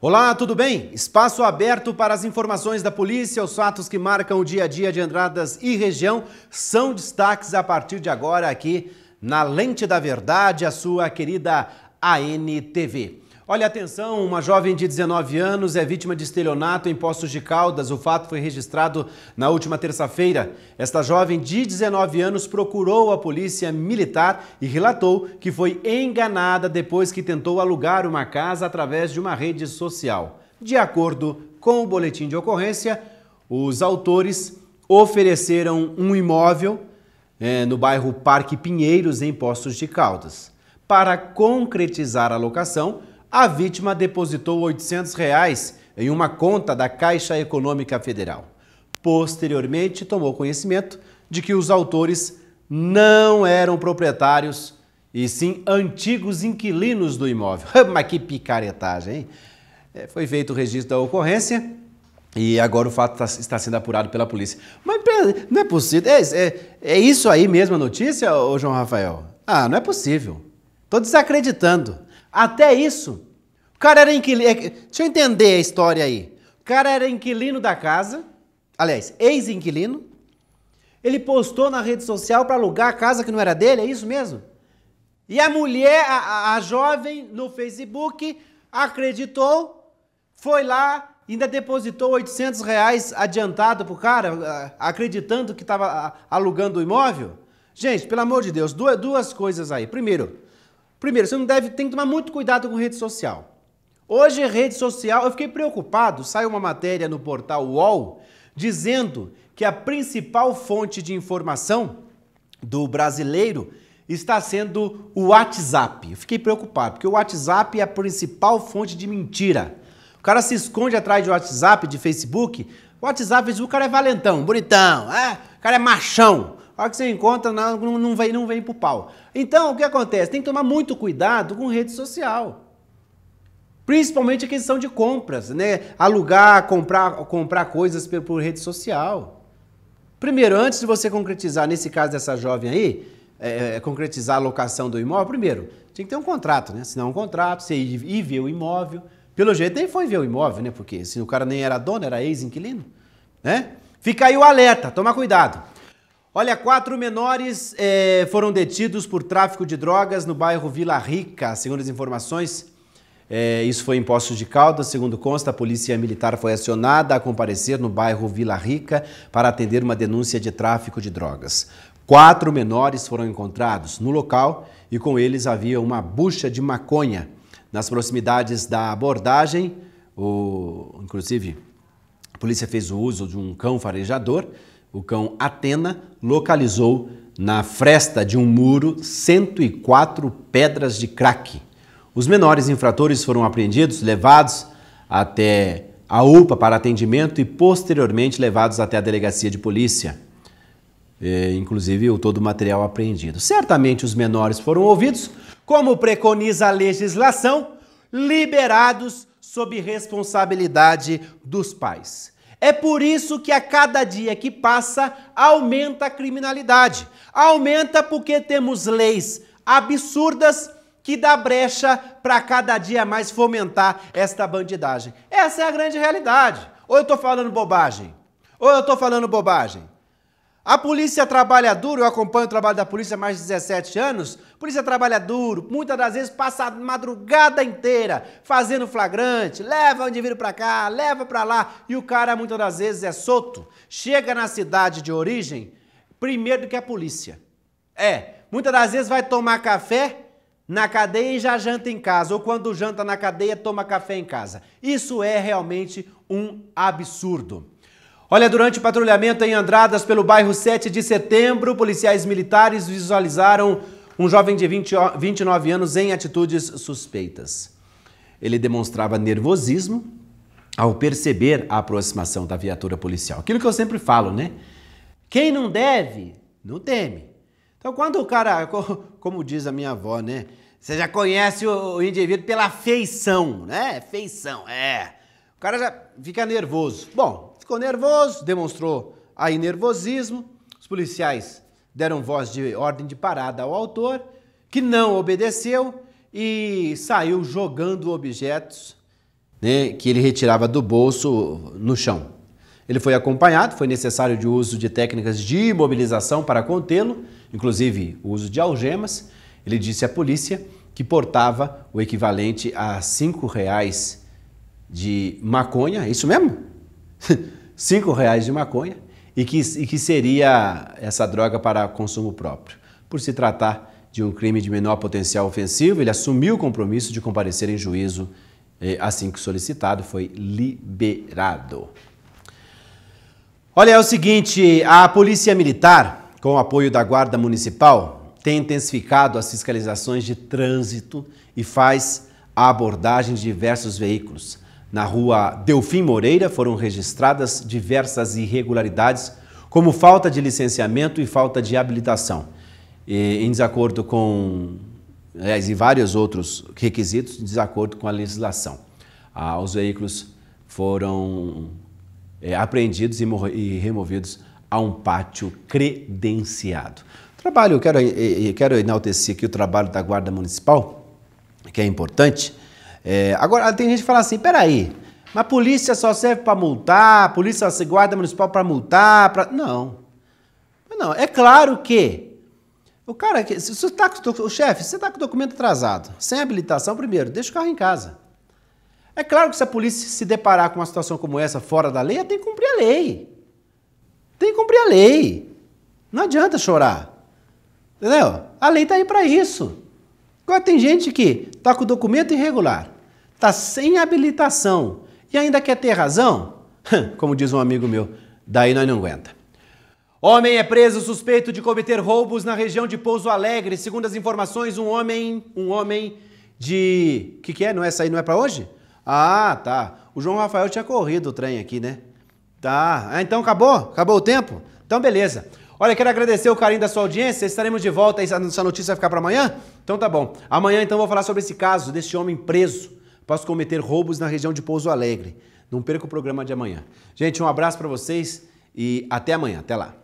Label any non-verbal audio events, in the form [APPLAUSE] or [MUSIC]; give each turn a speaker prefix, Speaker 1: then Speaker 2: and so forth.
Speaker 1: Olá, tudo bem? Espaço aberto para as informações da polícia. Os fatos que marcam o dia a dia de Andradas e região são destaques a partir de agora aqui na Lente da Verdade, a sua querida ANTV. Olha atenção, uma jovem de 19 anos é vítima de estelionato em Poços de Caldas. O fato foi registrado na última terça-feira. Esta jovem de 19 anos procurou a polícia militar e relatou que foi enganada depois que tentou alugar uma casa através de uma rede social. De acordo com o boletim de ocorrência, os autores ofereceram um imóvel é, no bairro Parque Pinheiros, em Poços de Caldas. Para concretizar a locação, a vítima depositou R$ 800 reais em uma conta da Caixa Econômica Federal. Posteriormente, tomou conhecimento de que os autores não eram proprietários e sim antigos inquilinos do imóvel. [LAUGHS] Mas que picaretagem, hein? É, foi feito o registro da ocorrência e agora o fato tá, está sendo apurado pela polícia. Mas não é possível. É, é, é isso aí mesmo a notícia, ô João Rafael? Ah, não é possível. Estou desacreditando. Até isso, o cara era inquilino. É deixa eu entender a história aí. O cara era inquilino da casa, aliás, ex-inquilino. Ele postou na rede social para alugar a casa que não era dele, é isso mesmo? E a mulher, a, a jovem no Facebook, acreditou, foi lá, ainda depositou 800 reais adiantado pro cara, acreditando que estava alugando o imóvel. Gente, pelo amor de Deus, duas, duas coisas aí. Primeiro, primeiro, você não deve, tem que tomar muito cuidado com rede social. Hoje, rede social, eu fiquei preocupado, saiu uma matéria no portal UOL dizendo que a principal fonte de informação do brasileiro está sendo o WhatsApp. Eu fiquei preocupado, porque o WhatsApp é a principal fonte de mentira. O cara se esconde atrás de WhatsApp, de Facebook. O WhatsApp, o cara é valentão, bonitão, é, o cara é machão. A hora que você encontra, não, não, vem, não vem pro pau. Então, o que acontece? Tem que tomar muito cuidado com rede social. Principalmente a questão de compras, né? Alugar, comprar, comprar coisas por, por rede social. Primeiro, antes de você concretizar, nesse caso dessa jovem aí, é, é, é, concretizar a locação do imóvel, primeiro, tinha que ter um contrato, né? Assinar um contrato, você ir, ir ver o imóvel. Pelo jeito, nem foi ver o imóvel, né? Porque se assim, o cara nem era dono, era ex-inquilino, né? Fica aí o alerta, toma cuidado. Olha, quatro menores é, foram detidos por tráfico de drogas no bairro Vila Rica, segundo as informações é, isso foi em Poços de Caldas. Segundo consta, a polícia militar foi acionada a comparecer no bairro Vila Rica para atender uma denúncia de tráfico de drogas. Quatro menores foram encontrados no local e com eles havia uma bucha de maconha. Nas proximidades da abordagem, o, inclusive, a polícia fez o uso de um cão farejador. O cão Atena localizou na fresta de um muro 104 pedras de crack. Os menores infratores foram apreendidos, levados até a UPA para atendimento e posteriormente levados até a delegacia de polícia. É, inclusive o todo o material apreendido. Certamente os menores foram ouvidos, como preconiza a legislação, liberados sob responsabilidade dos pais. É por isso que a cada dia que passa aumenta a criminalidade. Aumenta porque temos leis absurdas que dá brecha para cada dia mais fomentar esta bandidagem. Essa é a grande realidade. Ou eu estou falando bobagem? Ou eu estou falando bobagem? A polícia trabalha duro, eu acompanho o trabalho da polícia há mais de 17 anos. A polícia trabalha duro, muitas das vezes passa a madrugada inteira fazendo flagrante, leva o indivíduo para cá, leva para lá, e o cara muitas das vezes é solto. Chega na cidade de origem primeiro do que a polícia. É, muitas das vezes vai tomar café, na cadeia e já janta em casa, ou quando janta na cadeia, toma café em casa. Isso é realmente um absurdo. Olha, durante o patrulhamento em Andradas pelo bairro 7 de setembro, policiais militares visualizaram um jovem de 20, 29 anos em atitudes suspeitas. Ele demonstrava nervosismo ao perceber a aproximação da viatura policial. Aquilo que eu sempre falo, né? Quem não deve, não teme. Então, quando o cara, como diz a minha avó, né? Você já conhece o indivíduo pela feição, né? Feição, é. O cara já fica nervoso. Bom, ficou nervoso, demonstrou aí nervosismo. Os policiais deram voz de ordem de parada ao autor, que não obedeceu e saiu jogando objetos né, que ele retirava do bolso no chão. Ele foi acompanhado, foi necessário de uso de técnicas de imobilização para contê-lo inclusive o uso de algemas, ele disse à polícia que portava o equivalente a cinco reais de maconha, é isso mesmo? [LAUGHS] cinco reais de maconha e que, e que seria essa droga para consumo próprio. Por se tratar de um crime de menor potencial ofensivo, ele assumiu o compromisso de comparecer em juízo eh, assim que solicitado, foi liberado. Olha, é o seguinte: a Polícia Militar com o apoio da Guarda Municipal, tem intensificado as fiscalizações de trânsito e faz a abordagem de diversos veículos. Na rua Delfim Moreira foram registradas diversas irregularidades, como falta de licenciamento e falta de habilitação. E, em desacordo com e vários outros requisitos, em desacordo com a legislação. Ah, os veículos foram é, apreendidos e, e removidos a um pátio credenciado. Trabalho, eu quero, eu quero enaltecer aqui o trabalho da Guarda Municipal, que é importante. É, agora, tem gente que fala assim, peraí, mas a polícia só serve para multar, a polícia só assim, guarda municipal para multar, para não. Não, é claro que o cara, se você tá com, o chefe, você está com o documento atrasado, sem habilitação, primeiro, deixa o carro em casa. É claro que se a polícia se deparar com uma situação como essa fora da lei, ela tem que cumprir a lei. Tem que cumprir a lei. Não adianta chorar. Entendeu? A lei está aí para isso. Agora tem gente que está com o documento irregular, está sem habilitação e ainda quer ter razão. Como diz um amigo meu, daí nós não aguenta. Homem é preso suspeito de cometer roubos na região de Pouso Alegre. Segundo as informações, um homem, um homem de, que que é? Não é essa aí, não é para hoje? Ah, tá. O João Rafael tinha corrido o trem aqui, né? Tá. É, então acabou? Acabou o tempo? Então beleza. Olha, quero agradecer o carinho da sua audiência. Estaremos de volta. Essa notícia vai ficar para amanhã? Então tá bom. Amanhã então vou falar sobre esse caso desse homem preso após cometer roubos na região de Pouso Alegre. Não perca o programa de amanhã. Gente, um abraço para vocês e até amanhã. Até lá.